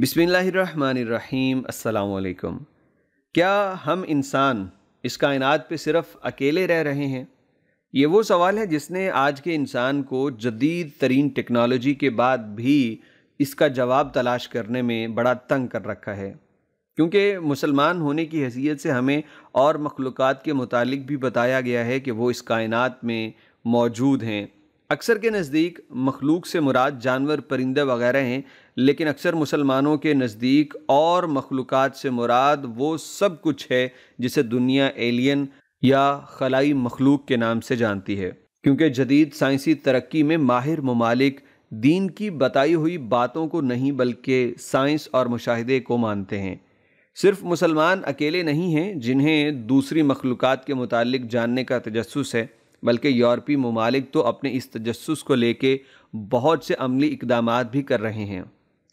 बिसमीम् क्या हम इंसान इस कायनात पे सिर्फ अकेले रह रहे हैं ये वो सवाल है जिसने आज के इंसान को जदीद तरीन टेक्नोलॉजी के बाद भी इसका जवाब तलाश करने में बड़ा तंग कर रखा है क्योंकि मुसलमान होने की हैसियत से हमें और मखलूक़ात के मुतालिक भी बताया गया है कि वो इस कायनात में मौजूद हैं अक्सर के नज़दीक मखलूक से मुराद जानवर परिंदे वगैरह हैं लेकिन अक्सर मुसलमानों के नज़दीक और मखलूक़ से मुराद वो सब कुछ है जिसे दुनिया एलियन या खलाई मखलूक के नाम से जानती है क्योंकि जदीद साइंसी तरक्की में माहिर ममालिक दीन की बताई हुई बातों को नहीं बल्कि साइंस और मुशाहदे को मानते हैं सिर्फ मुसलमान अकेले नहीं हैं जिन्हें दूसरी मखलूक़ के मुतालिक जानने का तजस है बल्कि यूरोपी ममालिक तो अपने इस तजस को लेके बहुत से अमली इकदाम भी कर रहे हैं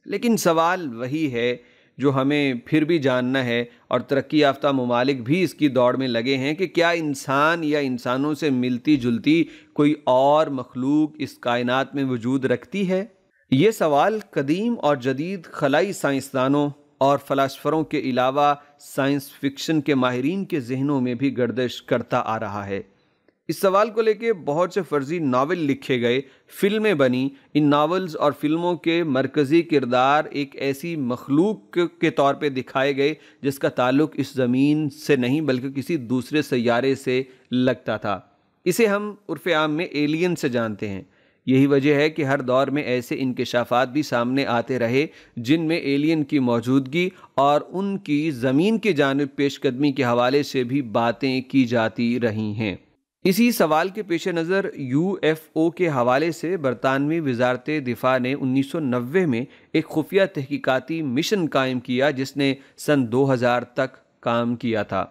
लेकिन सवाल वही है जो हमें फिर भी जानना है और तरक्की याफ्ता ममालिक भी इसकी दौड़ में लगे हैं कि क्या इंसान या इंसानों से मिलती जुलती कोई और मखलूक इस कायनात में वजूद रखती है ये सवाल कदीम और जदीद खलाई साइंसदानों और फ़लासफ़रों के अलावा साइंस फिक्शन के माहरीन के जहनों में भी गर्दश करता आ रहा है इस सवाल को लेकर बहुत से फर्जी नावल लिखे गए फिल्में बनी इन नावल्स और फिल्मों के मरकज़ी किरदार एक ऐसी मखलूक के तौर पे दिखाए गए जिसका ताल्लुक इस ज़मीन से नहीं बल्कि किसी दूसरे सैारे से लगता था इसे हम उर्फ आम में एलियन से जानते हैं यही वजह है कि हर दौर में ऐसे इनकशाफात भी सामने आते रहे जिनमें एलियन की मौजूदगी और उनकी ज़मीन की जानब पेशकदमी के हवाले से भी बातें की जाती रही हैं इसी सवाल के पेश नज़र यूएफओ के हवाले से बरतानवी वजारत दिफा ने 1990 में एक खुफिया तहकीकती मिशन कायम किया जिसने सन 2000 तक काम किया था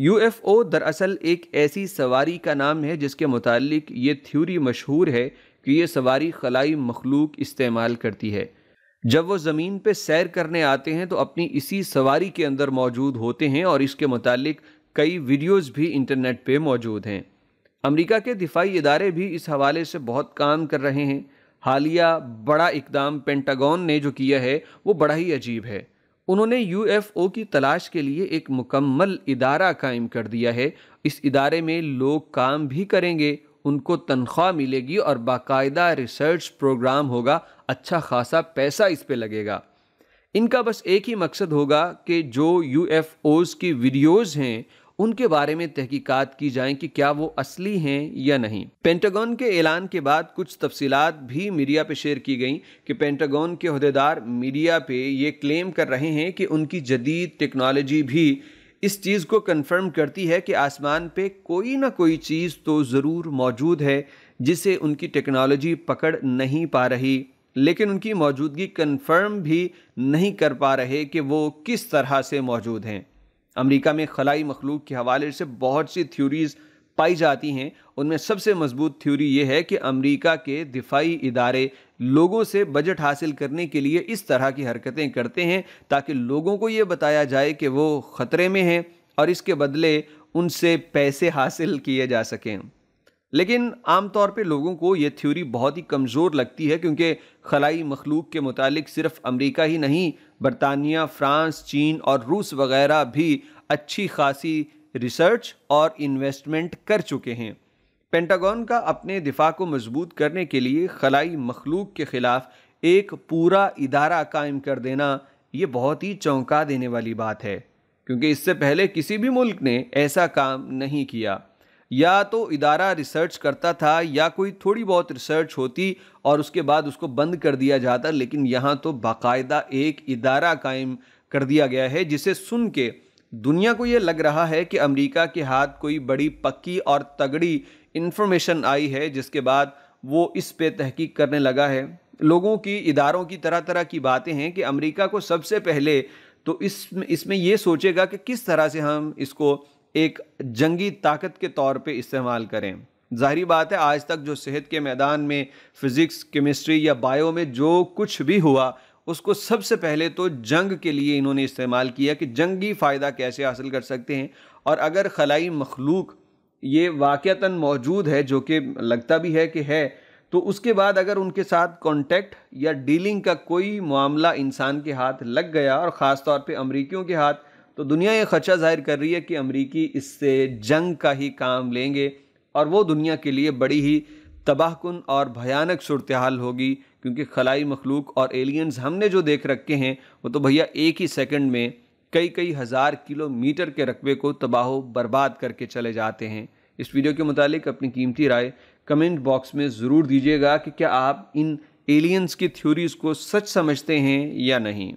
यूएफओ दरअसल एक ऐसी सवारी का नाम है जिसके मुतालिक ये थ्योरी मशहूर है कि ये सवारी खलाई मखलूक इस्तेमाल करती है जब वो ज़मीन पे सैर करने आते हैं तो अपनी इसी सवारी के अंदर मौजूद होते हैं और इसके मुतालिक कई वीडियोस भी इंटरनेट पे मौजूद हैं अमेरिका के दिफाई इदारे भी इस हवाले से बहुत काम कर रहे हैं हालिया बड़ा इकदाम पेंटागॉन ने जो किया है वो बड़ा ही अजीब है उन्होंने यूएफओ की तलाश के लिए एक मुकम्मल इदारा कायम कर दिया है इस इदारे में लोग काम भी करेंगे उनको तनख्वाह मिलेगी और बाकायदा रिसर्च प्रोग्राम होगा अच्छा खासा पैसा इस पर लगेगा इनका बस एक ही मकसद होगा कि जो यू की वीडियोज़ हैं उनके बारे में तहकीकात की जाए कि क्या वो असली हैं या नहीं पेंटागन के ऐलान के बाद कुछ तफसीत भी मीडिया पे शेयर की गई कि पेंटागन के अहदेदार मीडिया पे ये क्लेम कर रहे हैं कि उनकी जदीद टेक्नोलॉजी भी इस चीज़ को कन्फर्म करती है कि आसमान पे कोई ना कोई चीज़ तो ज़रूर मौजूद है जिसे उनकी टेक्नोलॉजी पकड़ नहीं पा रही लेकिन उनकी मौजूदगी कन्फर्म भी नहीं कर पा रहे कि वो किस तरह से मौजूद हैं अमेरिका में खलाई मखलूक के हवाले से बहुत सी थ्योरीज़ पाई जाती हैं उनमें सबसे मजबूत थ्योरी ये है कि अमेरिका के दिफाई इदारे लोगों से बजट हासिल करने के लिए इस तरह की हरकतें करते हैं ताकि लोगों को ये बताया जाए कि वो ख़तरे में हैं और इसके बदले उनसे पैसे हासिल किए जा सकें लेकिन आमतौर पर लोगों को ये थ्योरी बहुत ही कमज़ोर लगती है क्योंकि खलाई मखलूक के मुतालिक सिर्फ अमेरिका ही नहीं बरतानिया फ्रांस चीन और रूस वगैरह भी अच्छी खासी रिसर्च और इन्वेस्टमेंट कर चुके हैं पेंटागॉन का अपने दिफा को मजबूत करने के लिए खलाई मखलूक के ख़िलाफ़ एक पूरा इदारा कायम कर देना ये बहुत ही चौंका देने वाली बात है क्योंकि इससे पहले किसी भी मुल्क ने ऐसा काम नहीं किया या तो इदारा रिसर्च करता था या कोई थोड़ी बहुत रिसर्च होती और उसके बाद उसको बंद कर दिया जाता लेकिन यहाँ तो बाकायदा एक इदारा कायम कर दिया गया है जिसे सुन के दुनिया को ये लग रहा है कि अमेरिका के हाथ कोई बड़ी पक्की और तगड़ी इन्फॉर्मेशन आई है जिसके बाद वो इस पे तहकीक करने लगा है लोगों की इदारों की तरह तरह की बातें हैं कि अमेरिका को सबसे पहले तो इस इसमें ये सोचेगा कि किस तरह से हम इसको एक जंगी ताकत के तौर पे इस्तेमाल करें ज़ाहरी बात है आज तक जो सेहत के मैदान में फ़िज़िक्स केमिस्ट्री या बायो में जो कुछ भी हुआ उसको सबसे पहले तो जंग के लिए इन्होंने इस्तेमाल किया कि जंगी फ़ायदा कैसे हासिल कर सकते हैं और अगर खलाई मखलूक ये वाक़ता मौजूद है जो कि लगता भी है कि है तो उसके बाद अगर उनके साथ कांटेक्ट या डीलिंग का कोई मामला इंसान के हाथ लग गया और ख़ास तौर पे अमरीकियों के हाथ तो दुनिया ये खदशा जाहिर कर रही है कि अमरीकी इससे जंग का ही काम लेंगे और वो दुनिया के लिए बड़ी ही तबाहकुन और भयानक सूरत हाल होगी क्योंकि खलाई मखलूक और एलियंस हमने जो देख रखे हैं वो तो भैया एक ही सेकंड में कई कई हज़ार किलोमीटर के रकबे को तबाह बर्बाद करके चले जाते हैं इस वीडियो के मुतालिक अपनी कीमती राय कमेंट बॉक्स में ज़रूर दीजिएगा कि क्या आप इन एलियंस की थ्योरीज़ को सच समझते हैं या नहीं